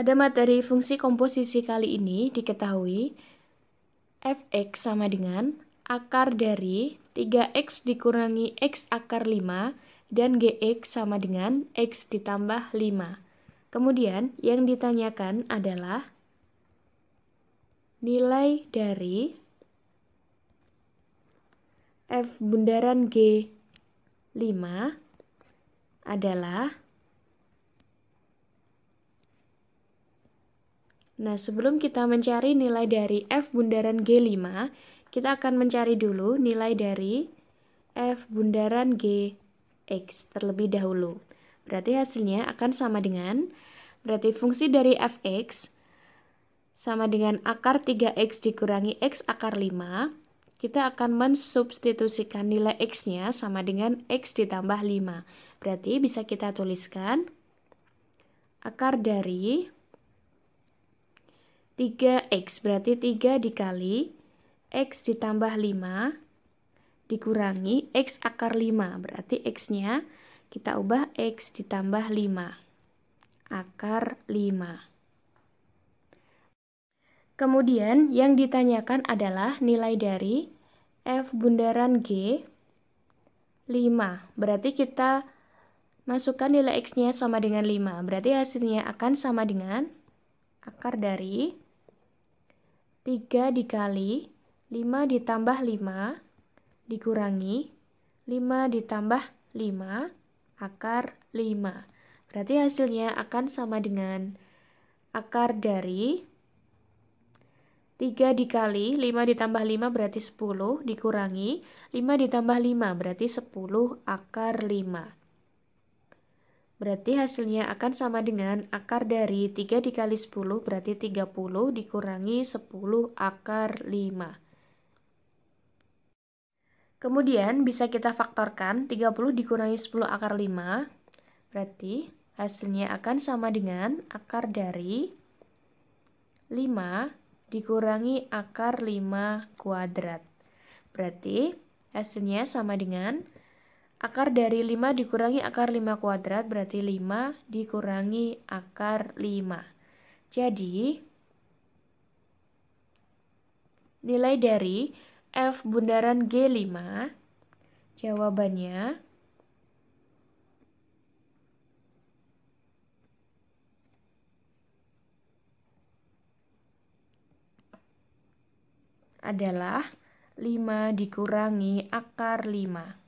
Pada materi fungsi komposisi kali ini diketahui fx sama dengan akar dari 3x dikurangi x akar 5 dan gx sama dengan x ditambah 5. Kemudian yang ditanyakan adalah nilai dari f bundaran g 5 adalah Nah, sebelum kita mencari nilai dari F bundaran G5, kita akan mencari dulu nilai dari F bundaran GX terlebih dahulu. Berarti hasilnya akan sama dengan, berarti fungsi dari Fx sama dengan akar 3X dikurangi X akar 5. Kita akan mensubstitusikan nilai X-nya sama dengan X ditambah 5. Berarti bisa kita tuliskan akar dari 3x berarti 3 dikali x ditambah 5 dikurangi x akar 5 berarti x-nya kita ubah x ditambah 5 akar 5 kemudian yang ditanyakan adalah nilai dari f bundaran g 5 berarti kita masukkan nilai x-nya sama dengan 5 berarti hasilnya akan sama dengan akar dari 3 dikali 5 ditambah 5 dikurangi 5 ditambah 5 akar 5. Berarti hasilnya akan sama dengan akar dari 3 dikali 5 ditambah 5 berarti 10 dikurangi 5 ditambah 5 berarti 10 akar 5. Berarti hasilnya akan sama dengan akar dari 3 dikali 10 berarti 30 dikurangi 10 akar 5. Kemudian bisa kita faktorkan 30 dikurangi 10 akar 5 berarti hasilnya akan sama dengan akar dari 5 dikurangi akar 5 kuadrat. Berarti hasilnya sama dengan Akar dari 5 dikurangi akar 5 kuadrat berarti 5 dikurangi akar 5. Jadi, nilai dari F bundaran G5 jawabannya adalah 5 dikurangi akar 5.